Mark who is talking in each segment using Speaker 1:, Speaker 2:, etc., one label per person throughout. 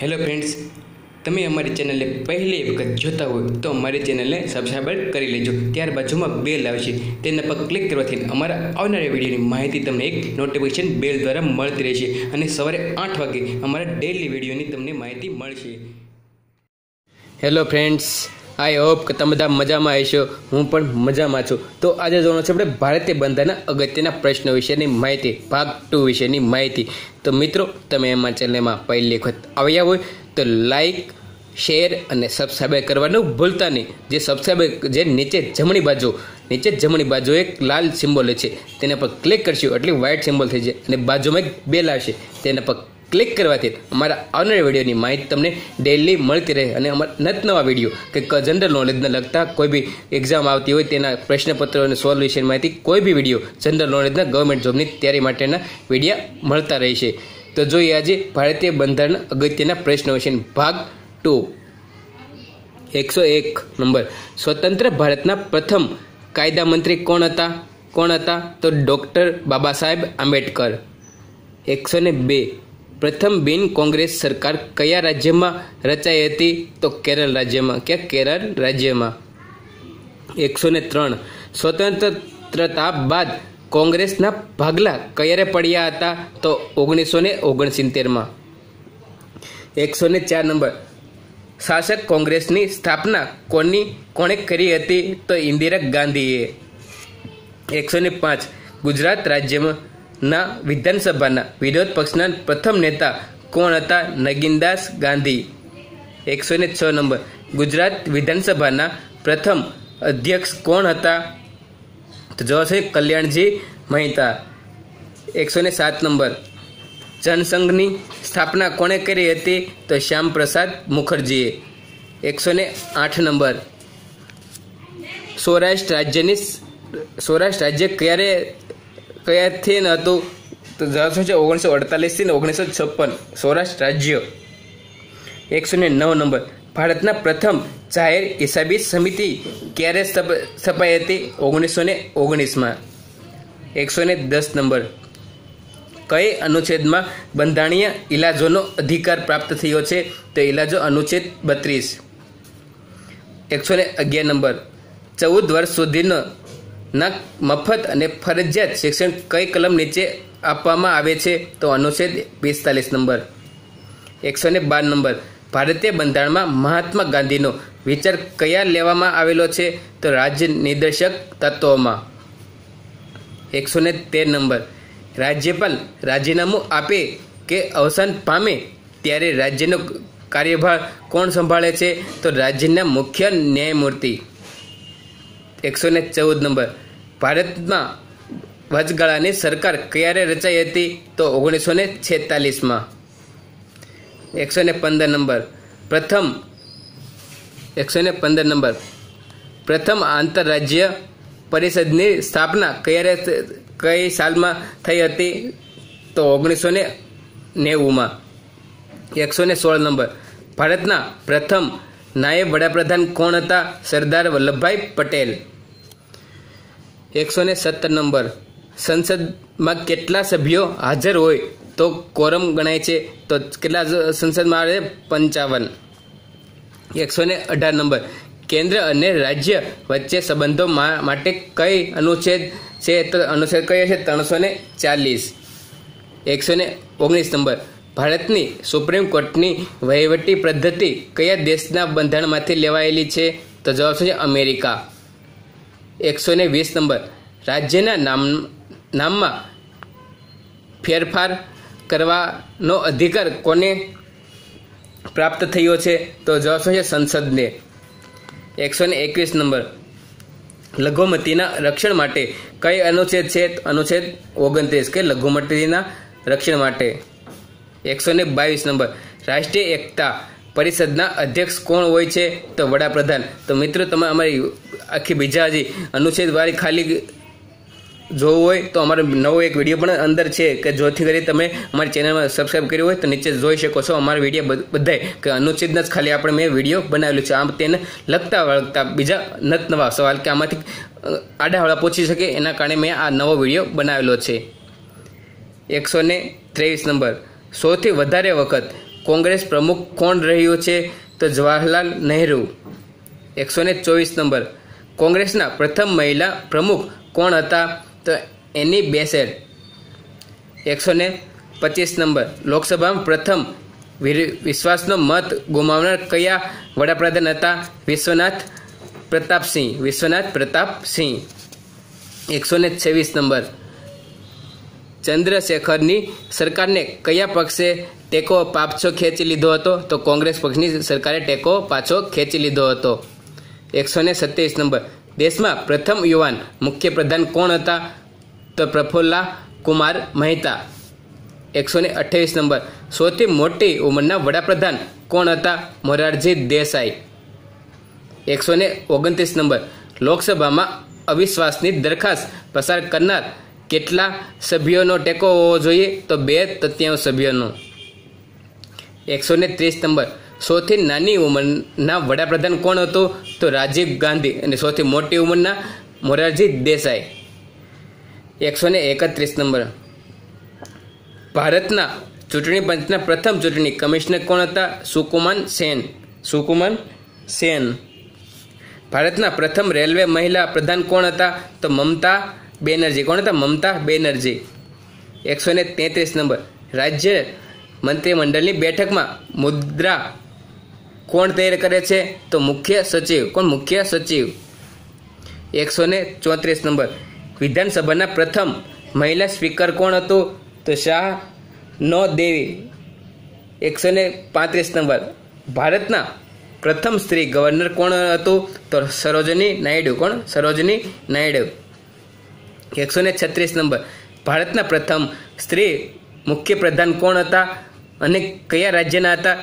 Speaker 1: hello friends તમે અમારી ચેનલને પહેલી વખત જોતા હોય તો અમારી ચેનલને સબસ્ક્રાઈબર કરી લેજો ત્યાર બાજુમાં બેલ આવશે તેના પર ક્લિક કરવાથી અમારા આવનારા વિડીયોની માહિતી તમને એક નોટિફિકેશન બેલ દ્વારા મળતી રહેશે અને સવારે આઠ વાગે અમારા ડેલી વિડીયોની તમને માહિતી મળશે હેલો ફ્રેન્ડ્સ આઈ હોપ કે તમે બધા મજામાં હશો હું પણ મજામાં છું તો આજે જોવાનો છે આપણે ભારતીય બંધારણના અગત્યના પ્રશ્નો વિશેની માહિતી ભાગ ટુ વિશેની માહિતી તો મિત્રો તમે એમાં ચેનલમાં પહેલી વખત આવ્યા હોય તો લાઈક શેર અને સબસ્ક્રાઈબ કરવાનું ભૂલતા નહીં જે સબસ્ક્રાઈબ જે નીચે જમણી બાજુ નીચે જમણી બાજુ એક લાલ સિમ્બોલ છે તેના પર ક્લિક કરશું એટલે વ્હાઇટ સિમ્બોલ થઈ જાય અને બાજુમાં એક બેલ આવશે તેના પર ક્લિક કરવાથી અમારા આવનારા વિડીયોની માહિતી તમને ડેલી મળતી રહે અને અમારા નત નવા વિડીયો કે જનરલ નોલેજને લગતા કોઈ બી એક્ઝામ આવતી હોય તેના પ્રશ્નપત્રો અને સોલ્યુશન માહિતી કોઈ બી વિડીયો જનરલ નોલેજના ગવર્મેન્ટ જોબની તૈયારી માટેના વિડીયા મળતા રહેશે તો જોઈએ આજે ભારતીય બંધારણ અગત્યના પ્રશ્નો વિશે ભાગ ટુ એકસો એક નંબર સ્વતંત્ર ભારતના પ્રથમ કાયદા મંત્રી કોણ હતા કોણ હતા તો ડૉક્ટર બાબા સાહેબ આંબેડકર એકસો ને બે પ્રથમ બિન કોંગ્રેસ સરકાર કયા રાજ્યમાં રચાઈ હતી તો કેરળ રાજ્યમાં કે કેરળ રાજ્યમાં એકસો ને ત્રણ સ્વતંત્રતા બાદ કોંગ્રેસના ભાગલા ક્યારે પડ્યા હતા તો ઓગણીસો ને ઓગણસિત્તેરમાં એકસો ને ચાર નંબર શાસક કોંગ્રેસની સ્થાપના કોની કોણે કરી હતી તો ઇન્દિરા ગાંધીએ એકસો ને પાંચ ગુજરાત રાજ્યમાં ના વિધાનસભાના વિરોધ પક્ષના પ્રથમ નેતા કોણ હતા નગીનદાસ ગાંધી એકસો ને છ નંબર ગુજરાત વિધાનસભાના પ્રથમ અધ્યક્ષ કોણ હતા તો જવાબ છે કલ્યાણજી મહેતા એકસો ને સાત નંબર જનસંઘની સ્થાપના કોણે કરી હતી તો શ્યામપ્રસાદ મુખર્જીએ એકસો ને આઠ નંબર સૌરાષ્ટ્ર રાજ્યની સૌરાષ્ટ્ર રાજ્ય ક્યારે કયાથી થીન હતું તો જવાબ છે ઓગણીસો અડતાલીસથી ઓગણીસો છપ્પન સૌરાષ્ટ્ર રાજ્ય એકસો ને નવ નંબર ભારતના પ્રથમ જાહેર હિસાબી સમિતિ ક્યારે સ્થપાઈ હતી ઓગણીસો ને ઓગણીસમાં એકસો ને દસ નંબર કઈ અનુચ્છેદમાં બંધારણીય ઇલાજોનો અધિકાર પ્રાપ્ત થયો છે તો ઇલાજો અનુચ્છેદ બત્રીસ એકસો ને અગિયાર નંબર ચૌદ વર્ષ સુધીનો ના મફત અને ફરજિયાત શિક્ષણ કઈ કલમ નીચે આપવામાં આવે છે તો અનુચ્છેદ પિસ્તાલીસ નંબર એકસો ને બાર નંબર ભારતીય બંધારણમાં મહાત્મા ગાંધીનો વિચાર કયા લેવામાં આવેલો છે તો રાજ્ય નિર્દેશક તત્વોમાં એકસો ને તેર નંબર રાજ્યપાલ રાજીનામું આપે કે અવસાન પામે ત્યારે રાજ્યનો કાર્યભાર કોણ સંભાળે છે તો રાજ્યના મુખ્ય ન્યાયમૂર્તિ એકસો ને ચૌદ નંબર ભારતમાં વચગાળાની સરકાર ક્યારે રચાઈ હતી તો ઓગણીસો ને છેતાલીસમાં એકસો ને પંદર નંબર પ્રથમ એકસો ને પંદર નંબર પ્રથમ આંતરરાજ્ય પરિષદની સ્થાપના ક્યારે કઈ સાલમાં થઈ હતી તો ઓગણીસો ને નેવુંમાં એકસો ને સોળ નંબર ભારતના પ્રથમ નાયબ વડાપ્રધાન કોણ હતા સરદાર વલ્લભભાઈ પટેલ એકસો ને સત્તર નંબર સંસદમાં કેટલા સભ્યો હાજર હોય તો કોરમ ગણાય છે તો કેટલા સંસદમાં આવે પંચાવન એકસો ને અઢાર નંબર કેન્દ્ર અને રાજ્ય વચ્ચે સંબંધો માટે કઈ અનુચ્છેદ છે તો અનુચ્છેદ કયો છે ત્રણસો ને ચાલીસ એકસો ને ઓગણીસ નંબર ભારતની સુપ્રીમ કોર્ટની વહીવટી પદ્ધતિ કયા દેશના બંધારણમાંથી લેવાયેલી છે તો જવાબ છે અમેરિકા એકસો ને વીસ નંબર રાજ્યના નામ નામમાં ફેરફાર કરવાનો અધિકાર કોને પ્રાપ્ત થયો છે તો જવાબ શું છે સંસદને એકસો ને એકવીસ નંબર લઘુમતીના રક્ષણ માટે કઈ અનુચ્છેદ છે અનુચ્છેદ ઓગણત્રીસ કે લઘુમતીના રક્ષણ માટે એકસો ને બાવીસ નંબર રાષ્ટ્રીય એકતા પરિષદના અધ્યક્ષ કોણ હોય છે તો વડાપ્રધાન તો મિત્રો તમે અમારી આખી બીજા હજી અનુચ્છેદવાળી ખાલી જોવું હોય તો અમારો નવો એક વિડીયો પણ અંદર છે કે જોથી કરી તમે અમારી ચેનલમાં સબસ્ક્રાઈબ કર્યું હોય તો નીચે જોઈ શકો છો અમારો વિડીયો બધાય કે અનુચ્છેદના જ ખાલી આપણે મેં વિડીયો બનાવેલું છે આમ તેને લગતા વળગતા બીજા નત નવા સવાલ કે આમાંથી આડાવાળા પૂછી શકે એના કારણે મેં આ નવો વિડીયો બનાવેલો છે એકસો ત્રેવીસ નંબર સૌથી વધારે વખત કોંગ્રેસ પ્રમુખ કોણ રહ્યો છે તો જવાહરલાલ નહેરુ એકસો ને ચોવીસ નંબર કોંગ્રેસના પ્રથમ મહિલા પ્રમુખ કોણ હતા તો એની બેસેલ એકસો ને પચીસ નંબર લોકસભામાં પ્રથમ વિશ્વાસનો મત ગુમાવનાર કયા વડાપ્રધાન હતા વિશ્વનાથ પ્રતાપસિંહ વિશ્વનાથ પ્રતાપસિંહ એકસો ને છવ્વીસ નંબર ચંદ્રશેખરની સરકારને કયા પક્ષે ટેકો પાછો ખેંચી લીધો હતો તો કોંગ્રેસ પક્ષની સરકારે ટેકો પાછો ખેંચી લીધો હતો એકસો ને સત્યાવીસ નંબર દેશમાં પ્રથમ યુવાન મુખ્ય પ્રધાન કોણ હતા તો પ્રફુલ્લા કુમાર મહેતા એકસો ને અઠ્યાવીસ નંબર સૌથી મોટી ઉંમરના વડાપ્રધાન કોણ હતા મોરારજી દેસાઈ એકસો ને ઓગણત્રીસ નંબર લોકસભામાં અવિશ્વાસની દરખાસ્ત પસાર કરનાર કેટલા સભ્યોનો ટેકો હોવો જોઈએ તો બે તૃતીયાંશ સભ્યોનો એકસો ને ત્રીસ નંબર સૌથી નાની ઉંમરના વડાપ્રધાન કોણ હતો તો રાજીવ ગાંધી અને સૌથી મોટી ઉંમરના મોરારજી દેસાઈ એકસો ને એકત્રીસ નંબર ભારતના ચૂંટણી પંચના પ્રથમ ચૂંટણી કમિશનર કોણ હતા સુકુમાન સેન સુકુમાન સેન ભારતના પ્રથમ રેલવે મહિલા પ્રધાન કોણ હતા તો મમતા બેનર્જી કોણ હતા મમતા બેનર્જી એકસો ને તેત્રીસ નંબર રાજ્ય મંત્રીમંડળની બેઠકમાં મુદ્રા કોણ તૈયાર કરે છે તો મુખ્ય સચિવ કોણ મુખ્ય સચિવ એકસો ને ચોત્રીસ નંબર વિધાનસભાના પ્રથમ મહિલા સ્પીકર કોણ હતું તો શાહ નો દેવી એકસો ને પાંત્રીસ નંબર ભારતના પ્રથમ સ્ત્રી ગવર્નર કોણ હતું તો સરોજની નાયડુ કોણ સરોજની નાયડુ એકસો ને છત્રીસ નંબર ભારતના પ્રથમ સ્ત્રી મુખ્ય પ્રધાન કોણ હતા અને કયા રાજ્યના હતા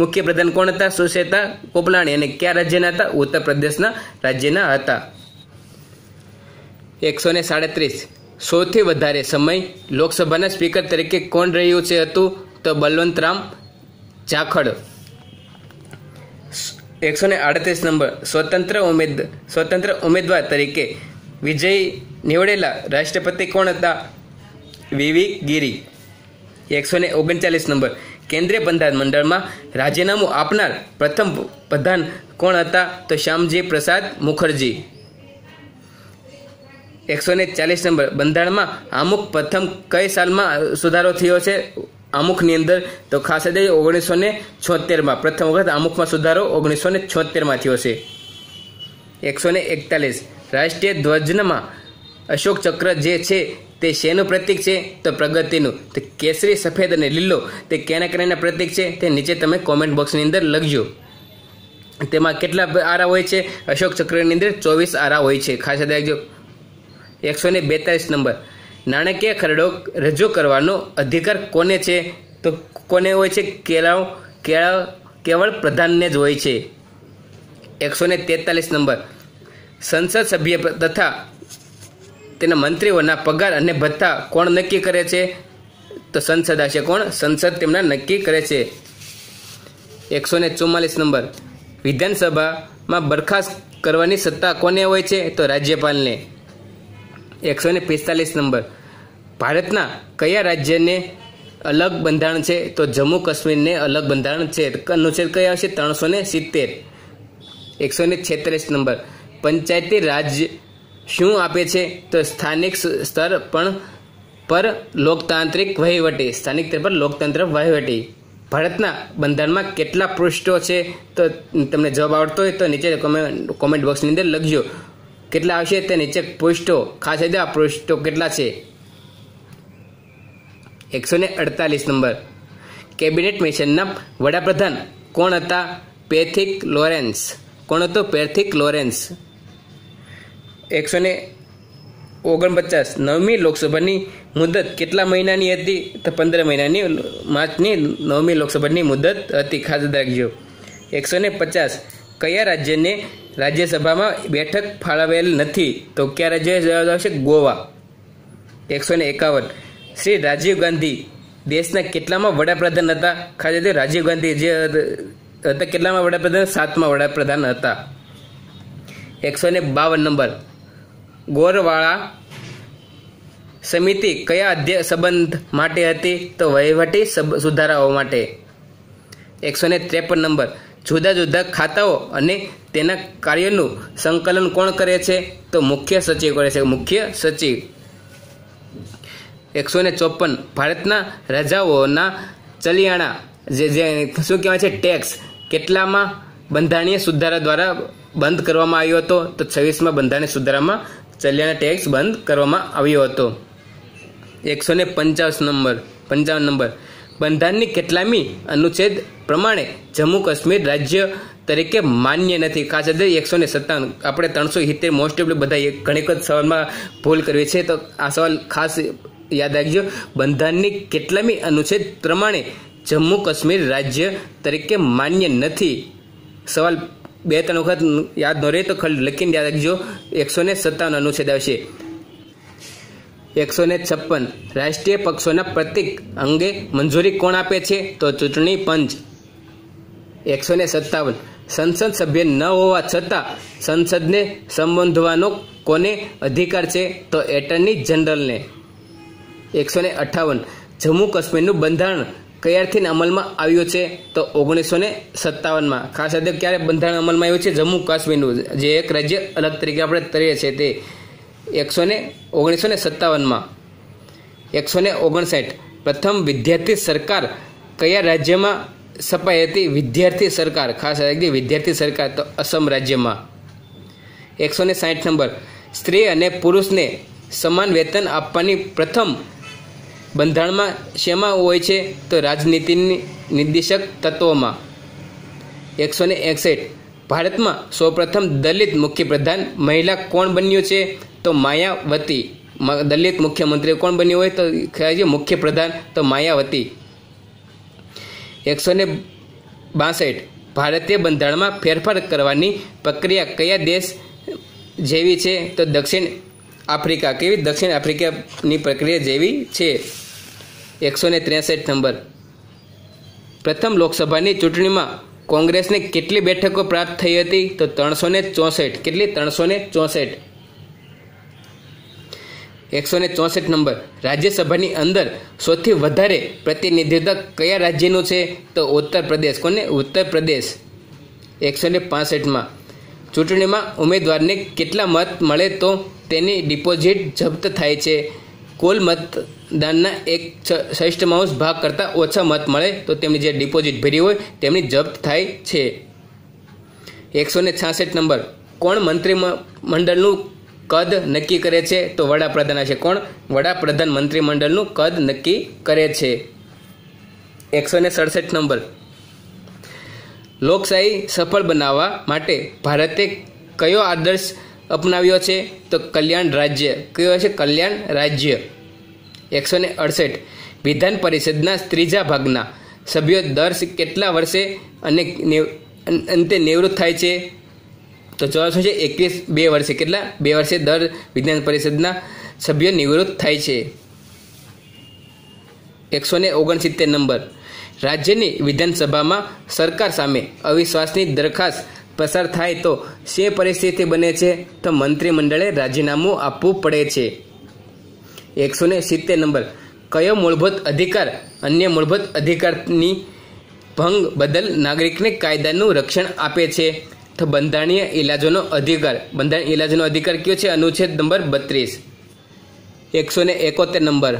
Speaker 1: મુખ્ય પ્રધાન કોણ હતા સુશેતા કોપલાણી અને કયા રાજ્યના હતા ઉત્તર પ્રદેશના રાજ્યના હતા એકસો ને સાડત્રીસ સૌથી વધારે સમય લોકસભાના સ્પીકર તરીકે કોણ રહ્યું છે હતું તો બલવંતરામ જાખડ એકસો ને આડત્રીસ નંબર સ્વતંત્ર ઉમેદ સ્વતંત્ર ઉમેદવાર તરીકે વિજય નીવડેલા રાષ્ટ્રપતિ કોણ હતા વિવી ગીરી એકસો ને ઓગણચાલીસ નંબર કેન્દ્રીય પંચાયત મંડળમાં રાજીનામું આપનાર પ્રથમ પ્રધાન કોણ હતા તો શ્યામજી પ્રસાદ મુખર્જી એકસો ને ચાલીસ નંબર બંધારણમાં અમુક પ્રથમ કઈ સાલમાં સુધારો થયો છે અમુકની અંદર તો ખાસ દે ઓગણીસો ને છોતેરમાં પ્રથમ વખત અમુકમાં સુધારો ઓગણીસો ને છોતેરમાં થયો છે એકસો ને એકતાલીસ રાષ્ટ્રીય ધ્વજમાં અશોક ચક્ર જે છે તે શેનું પ્રતિક છે તો પ્રગતિનું તે કેસરી સફેદ અને લીલો તે કેના કેના પ્રતિક છે તે નીચે તમે કોમેન્ટ બોક્સની અંદર લખજો તેમાં કેટલા આરા હોય છે અશોક ચક્રની અંદર ચોવીસ આરા હોય છે ખાસ યાદ રાખજો એકસો ને બેતાલીસ નંબર નાણાકીય ખરડો રજૂ કરવાનો અધિકાર કોને છે તો કોને હોય છે કેળાવ કેળાવ કેવળ પ્રધાનને જ હોય છે એકસો ને તેતાલીસ નંબર સંસદ સભ્ય તથા તેના મંત્રીઓના પગાર અને ભથ્થા કોણ નક્કી કરે છે તો સંસદ હશે કોણ સંસદ તેમના નક્કી કરે છે એકસો ને ચુમ્માલીસ નંબર વિધાનસભામાં બરખાસ્ત કરવાની સત્તા કોને હોય છે તો રાજ્યપાલને એકસો ને પિસ્તાલીસ નંબર ભારતના કયા રાજ્યને અલગ બંધારણ છે તો જમ્મુ કાશ્મીરને અલગ બંધારણ છે અનુચ્છેદ કયા હશે ત્રણસો ને સિત્તેર એકસો ને છેત્રીસ નંબર પંચાયતી રાજ શું આપે છે તો સ્થાનિક સ્તર પણ પર લોકતાંત્રિક વહીવટી સ્થાનિક સ્તર પર લોકતંત્ર વહીવટી ભારતના બંધારણમાં કેટલા પૃષ્ઠો છે તો તમને જવાબ આવડતો હોય તો નીચે કોમેન્ટ કોમેન્ટ બોક્સની અંદર લખજો કેટલા આવશે તે નીચે પૃષ્ઠો ખાસ યાદ આ પૃષ્ઠો કેટલા છે એકસો ને અડતાલીસ નંબર કેબિનેટ મિશનના વડાપ્રધાન કોણ હતા પેથિક લોરેન્સ કોણ હતો પેથિક લોરેન્સ એકસો ને ઓગણપચાસ નવમી લોકસભાની મુદત કેટલા મહિનાની હતી તો પંદર મહિનાની માર્ચની નવમી લોકસભાની મુદત હતી ખાસ રાખજો એકસો ને પચાસ કયા રાજ્યને રાજ્યસભામાં બેઠક ફાળવેલ નથી તો કયા રાજ્ય જવાબ આવશે ગોવા એકસો ને એકાવન શ્રી રાજીવ ગાંધી દેશના કેટલામાં વડાપ્રધાન હતા ખાસ રાજીવ ગાંધી જે હતા કેટલામાં વડાપ્રધાન સાતમાં વડાપ્રધાન હતા એકસો ને બાવન નંબર ગોરવાળા સમિતિ કયા અધ્યય સંબંધ માટે હતી તો વહીવટી સુધારાઓ માટે એકસો ને ત્રેપન નંબર જુદા જુદા ખાતાઓ અને તેના કાર્યનું સંકલન કોણ કરે છે તો મુખ્ય સચિવ કરે છે મુખ્ય સચિવ એકસો ને ચોપન ભારતના રાજાઓના ચલિયાણા જે જે શું કહેવાય છે ટેક્સ કેટલામાં બંધારણીય સુધારા દ્વારા બંધ કરવામાં આવ્યો હતો તો છવ્વીસમાં બંધારણીય સુધારામાં ચલિયાના ટેક્સ બંધ કરવામાં આવ્યો હતો એકસો ને પંચાવન નંબર પંચાવન નંબર બંધારણની કેટલામી અનુચ્છેદ પ્રમાણે જમ્મુ કાશ્મીર રાજ્ય તરીકે માન્ય નથી ખાસ કરીને એકસો ને સત્તાણું આપણે ત્રણસો સિત્તેર મોસ્ટ ઓફલી બધા ઘણીક સવાલમાં ભૂલ કરવી છે તો આ સવાલ ખાસ યાદ રાખજો બંધારણની કેટલામી અનુચ્છેદ પ્રમાણે જમ્મુ કાશ્મીર રાજ્ય તરીકે માન્ય નથી સવાલ બે ત્રણ વખત યાદ ન રહે તો ખાલી લખીને યાદ રાખજો એકસો ને સત્તાવન અનુચ્છેદ આવશે એકસો ને છપ્પન રાષ્ટ્રીય પક્ષોના પ્રતિક અંગે મંજૂરી કોણ આપે છે તો ચૂંટણી પંચ એકસો ને સત્તાવન સંસદ સભ્ય ન હોવા છતાં સંસદને સંબોધવાનો કોને અધિકાર છે તો એટર્ની જનરલને એકસો ને અઠાવન જમ્મુ કાશ્મીરનું બંધારણ કયારથી અમલમાં આવ્યો છે તો ઓગણીસો ને સત્તાવનમાં ખાસ યાદ ક્યારે બંધારણ અમલમાં આવ્યું છે જમ્મુ કાશ્મીરનું જે એક રાજ્ય અલગ તરીકે આપણે તરીએ છીએ તે એકસો ને ઓગણીસો ને સત્તાવનમાં એકસો ને ઓગણસાઠ પ્રથમ વિદ્યાર્થી સરકાર કયા રાજ્યમાં સપાઈ હતી વિદ્યાર્થી સરકાર ખાસ યાદ વિદ્યાર્થી સરકાર તો અસમ રાજ્યમાં એકસો ને સાઠ નંબર સ્ત્રી અને પુરુષને સમાન વેતન આપવાની પ્રથમ બંધારણમાં શેમાં હોય છે તો રાજનીતિની નિર્દેશક તત્વોમાં એકસો ને એકસઠ ભારતમાં સૌપ્રથમ દલિત મુખ્યપ્રધાન મહિલા કોણ બન્યું છે તો માયાવતી દલિત મુખ્યમંત્રી કોણ બન્યું હોય તો ખ્યાલ છે મુખ્યપ્રધાન તો માયાવતી એકસો ને બાસઠ ભારતીય બંધારણમાં ફેરફાર કરવાની પ્રક્રિયા કયા દેશ જેવી છે તો દક્ષિણ આફ્રિકા કેવી દક્ષિણ આફ્રિકાની પ્રક્રિયા જેવી છે એકસો ને ત્રેસઠ નંબર પ્રથમ લોકસભાની ચૂંટણીમાં કોંગ્રેસને કેટલી બેઠકો પ્રાપ્ત થઈ હતી તો ત્રણસો ને ચોસઠ કેટલી ત્રણસો ને ચોસઠ એકસો ને ચોસઠ નંબર રાજ્યસભાની અંદર સૌથી વધારે પ્રતિનિધિત્વ કયા રાજ્યનું છે તો ઉત્તર પ્રદેશ કોને ઉત્તર પ્રદેશ એકસો ને પાસઠમાં ચૂંટણીમાં ઉમેદવારને કેટલા મત મળે તો તેની ડિપોઝિટ જપ્ત થાય છે કુલ મતદાનના એક ષષ્ઠમાંશ ભાગ કરતાં ઓછા મત મળે તો તેમની જે ડિપોઝિટ ભરી હોય તેમની જપ્ત થાય છે એકસો ને છાસઠ નંબર કોણ મંત્રી મંડળનું કદ નક્કી કરે છે તો વડાપ્રધાન છે કોણ વડાપ્રધાન મંત્રીમંડળનું કદ નક્કી કરે છે એકસો ને સડસઠ નંબર લોકશાહી સફળ બનાવવા માટે ભારતે કયો આદર્શ અપનાવ્યો છે તો કલ્યાણ રાજ્ય કયો છે કલ્યાણ રાજ્ય એકસો ને અડસઠ વિધાન પરિષદના ત્રીજા ભાગના સભ્યો દર કેટલા વર્ષે અને અંતે નિવૃત્ત થાય છે તો જવાબ શું છે એકવીસ બે વર્ષે કેટલા બે વર્ષે દર વિધાન પરિષદના સભ્યો નિવૃત્ત થાય છે એકસો ને ઓગણસિત્તેર નંબર રાજ્યની વિધાનસભામાં સરકાર સામે અવિશ્વાસની દરખાસ્ત પસાર થાય તો શે પરિસ્થિતિ બને છે તો મંત્રીમંડળે રાજીનામું આપવું પડે છે એકસો ને સિત્તેર નંબર કયો મૂળભૂત અધિકાર અન્ય મૂળભૂત અધિકારની ભંગ બદલ નાગરિકને કાયદાનું રક્ષણ આપે છે તો બંધારણીય ઇલાજોનો અધિકાર બંધારણીય ઇલાજનો અધિકાર કયો છે અનુચ્છેદ નંબર બત્રીસ એકસો ને એકોતેર નંબર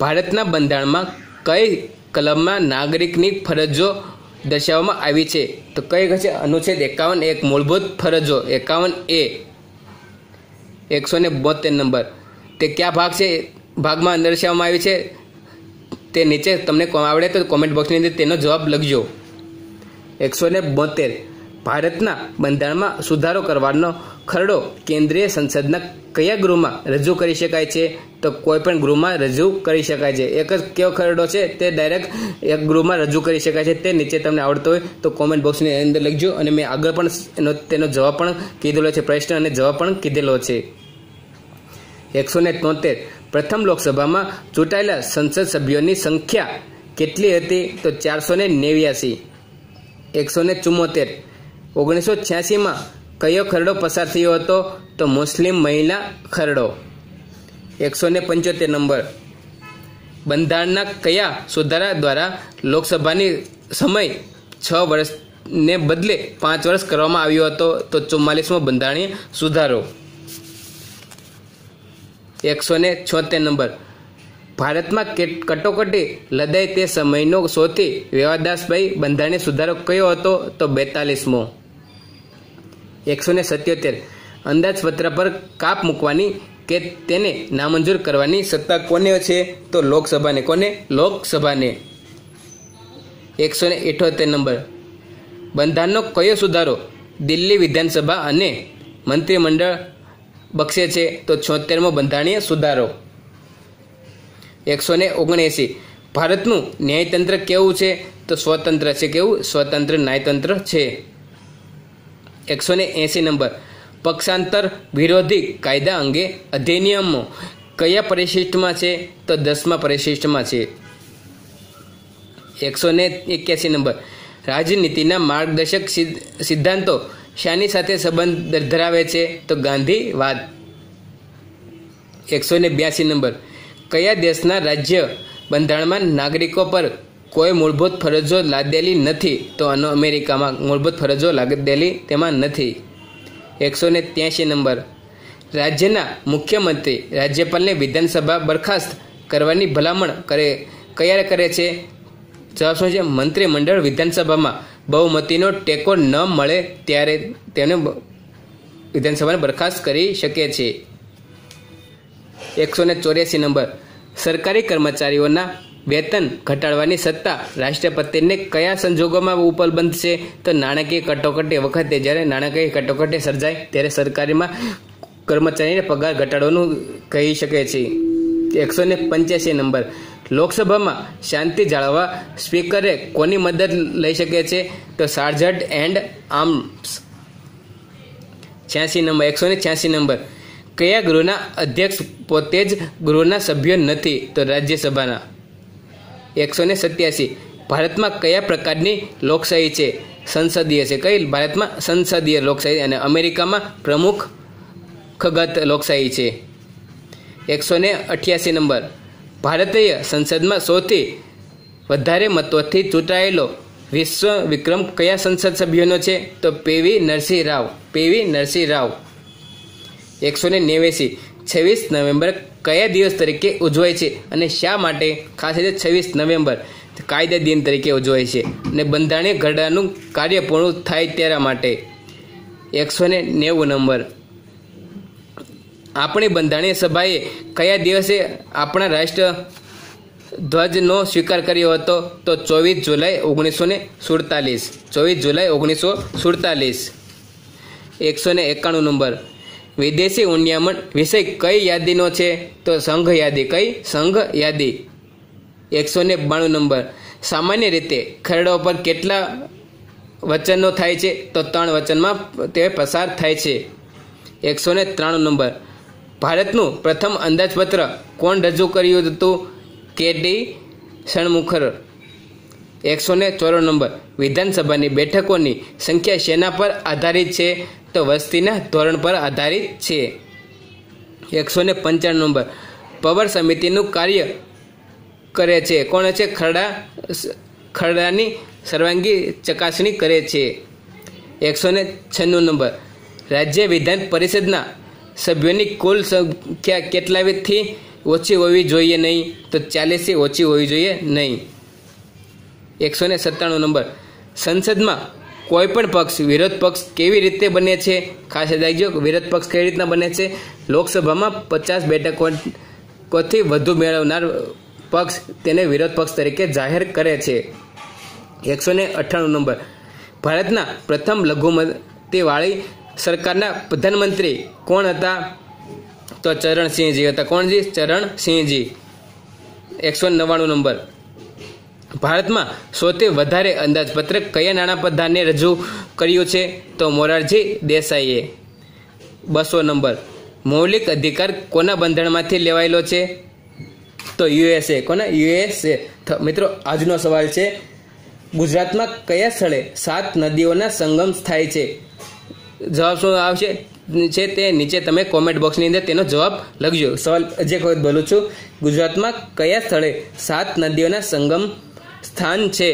Speaker 1: ભારતના બંધારણમાં કઈ કલમમાં નાગરિકની ફરજો દર્શાવવામાં આવી છે તો કઈ હશે અનુચ્છેદ એકાવન એક મૂળભૂત ફરજો એકાવન એ એકસો ને બોતેર નંબર તે કયા ભાગ છે ભાગમાં દર્શાવવામાં આવી છે તે નીચે તમને આવડે તો કોમેન્ટ બોક્સની અંદર તેનો જવાબ લખજો એકસો ને બોતેર ભારતના બંધારણમાં સુધારો કરવાનો ખરડો કેન્દ્રીય સંસદના કયા ગૃહમાં રજૂ કરી શકાય છે તો કોઈ પણ ગૃહમાં રજૂ કરી શકાય છે એક જ કયો ખરડો છે તે ડાયરેક્ટ એક ગૃહમાં રજૂ કરી શકાય છે તે નીચે તમને આવડતો હોય તો કોમેન્ટ બોક્સની અંદર લખજો અને મેં આગળ પણ એનો તેનો જવાબ પણ કીધેલો છે પ્રશ્ન અને જવાબ પણ કીધેલો છે એકસો ને તોતેર પ્રથમ લોકસભામાં ચૂંટાયેલા સંસદ સભ્યોની સંખ્યા કેટલી હતી તો ચારસો ને નેવ્યાસી એકસો ને ચુમ્મોતેર ઓગણીસો છ્યાસીમાં કયો ખરડો પસાર થયો હતો તો મુસ્લિમ મહિલા ખરડો એકસો ને પંચોતેર નંબર બંધારણના કયા સુધારા દ્વારા લોકસભાની સમય છ વર્ષને બદલે પાંચ વર્ષ કરવામાં આવ્યો હતો તો ચુમ્માલીસમો બંધારણીય સુધારો એકસો ને છોતેર નંબર ભારતમાં કટોકટી લદાય તે સમયનો સૌથી વેવાદાસભાઈ બંધારણીય સુધારો કયો હતો તો બેતાલીસમો એકસો ને સત્યોતેર અંદાજપત્ર પર કાપ મૂકવાની કે તેને નામંજૂર કરવાની સત્તા કોને છે તો લોકસભાને કોને લોકસભાને એકસો ને ઇઠોતેર નંબર બંધારણનો કયો સુધારો દિલ્હી વિધાનસભા અને મંત્રીમંડળ બક્ષે છે તો છોતેરમો બંધારણીય સુધારો એકસો ને ઓગણએંસી ભારતનું ન્યાયતંત્ર કેવું છે તો સ્વતંત્ર છે કેવું સ્વતંત્ર ન્યાયતંત્ર છે એકસો ને એંસી નંબર પક્ષાંતર વિરોધી કાયદા અંગે અધિનિયમો કયા પરિશિષ્ટમાં છે તો દસમા પરિશિષ્ટમાં છે એકસો ને એક્યાસી નંબર રાજનીતિના માર્ગદર્શક સિદ્ધાંતો શાની સાથે સંબંધ ધરાવે છે તો ગાંધીવાદ એકસો ને બ્યાસી નંબર કયા દેશના રાજ્ય બંધારણમાં નાગરિકો પર કોઈ મૂળભૂત ફરજો લાદેલી નથી તો અમેરિકામાં મૂળભૂત ફરજો લાદેલી તેમાં નથી એકસો ને ત્યાંશી નંબર રાજ્યના મુખ્યમંત્રી રાજ્યપાલને વિધાનસભા બરખાસ્ત કરવાની ભલામણ કરે કયારે કરે છે જવાબ શું છે મંત્રીમંડળ વિધાનસભામાં બહુમતીનો ટેકો ન મળે ત્યારે તેને વિધાનસભાને બરખાસ્ત કરી શકે છે એકસો ચોર્યાસી નંબર સરકારી કર્મચારીઓના વેતન ઘટાડવાની સત્તા રાષ્ટ્રપતિને કયા સંજોગોમાં ઉપલબ્ધ છે તો નાણાકીય કટોકટી વખતે જ્યારે નાણાકીય કટોકટી સર્જાય ત્યારે સરકારીમાં કર્મચારીને પગાર ઘટાડવાનું કહી શકે છે એકસો ને પંચ્યાસી નંબર લોકસભામાં શાંતિ જાળવવા સ્પીકરે કોની મદદ લઈ શકે છે તો સાર્જટ એન્ડ આર્મ્સ છ્યાસી નંબર એકસો ને છ્યાસી નંબર કયા ગૃહના અધ્યક્ષ પોતે જ ગૃહના સભ્ય નથી તો રાજ્યસભાના એકસો ને સત્યાસી ભારતમાં કયા પ્રકારની લોકશાહી છે સંસદીય છે કઈ ભારતમાં સંસદીય લોકશાહી અને અમેરિકામાં પ્રમુખ ખગત લોકશાહી છે એકસો ને અઠ્યાસી નંબર ભારતીય સંસદમાં સૌથી વધારે મતોથી ચૂંટાયેલો વિશ્વ વિક્રમ કયા સંસદ સભ્યોનો છે તો પેવી નરસિંહ રાવ પેવી નરસિંહ રાવ એકસો ને નેવ્યાસી છવ્વીસ નવેમ્બર કયા દિવસ તરીકે ઉજવાય છે અને શા માટે ખાસ રીતે છવ્વીસ નવેમ્બર કાયદા દિન તરીકે ઉજવાય છે અને બંધારણીય ઘરડાનું કાર્ય પૂર્ણ થાય તેના માટે એકસો ને નેવું નંબર આપણી બંધારણીય સભાએ કયા દિવસે આપણા રાષ્ટ્ર ધ્વજનો સ્વીકાર કર્યો હતો તો ચોવીસ જુલાઈ ઓગણીસો ને સુડતાલીસ ચોવીસ જુલાઈ ઓગણીસો સુડતાલીસ એકસો ને એકાણું નંબર વિદેશી ઉંડિયામણ વિષય કઈ યાદીનો છે તો સંઘ યાદી કઈ સંઘ યાદી એકસો ને બાણું નંબર સામાન્ય રીતે ખરડા ઉપર કેટલા વચનો થાય છે તો ત્રણ વચનમાં તે પસાર થાય છે એકસો ને ત્રાણું નંબર ભારતનું પ્રથમ અંદાજપત્ર કોણ રજૂ કર્યું હતું કે ડી ષણમુખર એકસો ને ચોરો નંબર વિધાનસભાની બેઠકોની સંખ્યા શેના પર આધારિત છે તો વસ્તીના ધોરણ પર આધારિત છે એકસો ને પંચાણું નંબર પવર સમિતિનું કાર્ય કરે છે કોણ છે ખરડા ખરડાની સર્વાંગી ચકાસણી કરે છે એકસો ને છન્નું નંબર રાજ્ય વિધાન પરિષદના સભ્યોની કુલ સંખ્યા કેટલાથી ઓછી હોવી જોઈએ નહીં તો ચાલીસથી ઓછી હોવી જોઈએ નહીં એકસો ને સત્તાણું નંબર સંસદમાં કોઈપણ પક્ષ વિરોધ પક્ષ કેવી રીતે બને છે ખાસ યાદ વિરોધ પક્ષ કઈ રીતના બને છે લોકસભામાં પચાસ બેઠકોથી વધુ મેળવનાર પક્ષ તેને વિરોધ પક્ષ તરીકે જાહેર કરે છે એકસો ને અઠ્ઠાણું નંબર ભારતના પ્રથમ લઘુમતીવાળી સરકારના પ્રધાનમંત્રી કોણ હતા તો ચરણસિંહજી હતા કોણજી ચરણસિંહજી એકસો નવ્વાણું નંબર ભારતમાં સૌથી વધારે અંદાજપત્રક કયા નાણાપ્રધાને રજૂ કર્યું છે તો મોરારજી દેસાઈએ બસો નંબર મૌલિક અધિકાર કોના બંધણમાંથી લેવાયેલો છે તો યુએસએ કોના યુએસએ મિત્રો આજનો સવાલ છે ગુજરાતમાં કયા સ્થળે સાત નદીઓના સંગમ થાય છે જવાબ શું આવશે છે તે નીચે તમે કોમેન્ટ બોક્સની અંદર તેનો જવાબ લખજો સવાલ અજય ખોદ બોલું છું ગુજરાતમાં કયા સ્થળે સાત નદીઓના સંગમ સ્થાન છે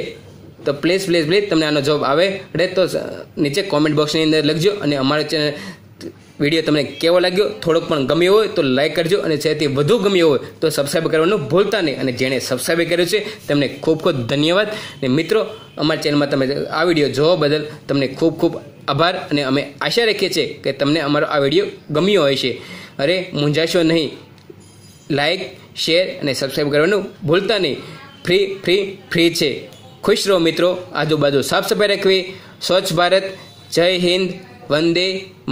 Speaker 1: તો પ્લીઝ પ્લીઝ પ્લીઝ તમને આનો જવાબ આવડે તો નીચે કોમેન્ટ બોક્સની અંદર લખજો અને અમારો ચેનલ વિડીયો તમને કેવો લાગ્યો થોડોક પણ ગમ્યો હોય તો લાઇક કરજો અને જેથી વધુ ગમ્યો હોય તો સબસ્ક્રાઈબ કરવાનું ભૂલતા નહીં અને જેણે સબસ્ક્રાઈબ કર્યું છે તમને ખૂબ ખૂબ ધન્યવાદ અને મિત્રો અમારા ચેનલમાં તમે આ વિડીયો જોવા બદલ તમને ખૂબ ખૂબ આભાર અને અમે આશા રાખીએ છીએ કે તમને અમારો આ વિડીયો ગમ્યો હોય છે અરે મૂંઝાશો નહીં લાઇક શેર અને સબસ્ક્રાઈબ કરવાનું ભૂલતા નહીં ફ્રી ફ્રી ફ્રી છે ખુશ રહો મિત્રો આજુબાજુ સાફ સફાઈ રાખવી સ્વચ્છ ભારત જય હિન્દ વંદે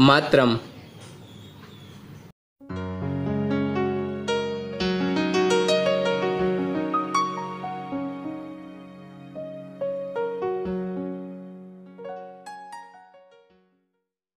Speaker 1: માતરમ